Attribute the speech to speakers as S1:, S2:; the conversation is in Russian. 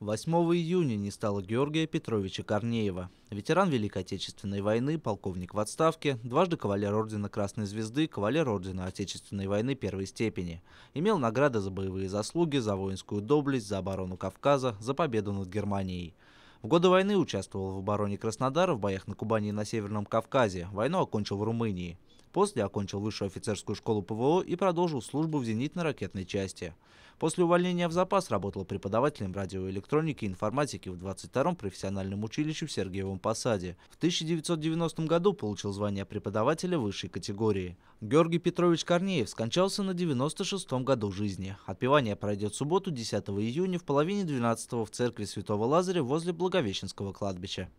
S1: 8 июня не стало Георгия Петровича Корнеева. Ветеран Великой Отечественной войны, полковник в отставке, дважды кавалер Ордена Красной Звезды, кавалер Ордена Отечественной войны первой степени. Имел награды за боевые заслуги, за воинскую доблесть, за оборону Кавказа, за победу над Германией. В годы войны участвовал в обороне Краснодара, в боях на Кубани и на Северном Кавказе. Войну окончил в Румынии. После окончил высшую офицерскую школу ПВО и продолжил службу в зенитно-ракетной части. После увольнения в запас работал преподавателем радиоэлектроники и информатики в 22-м профессиональном училище в Сергиевом Посаде. В 1990 году получил звание преподавателя высшей категории. Георгий Петрович Корнеев скончался на 96-м году жизни. Отпевание пройдет в субботу 10 июня в половине 12 в церкви Святого Лазаря возле Благовещенского кладбища.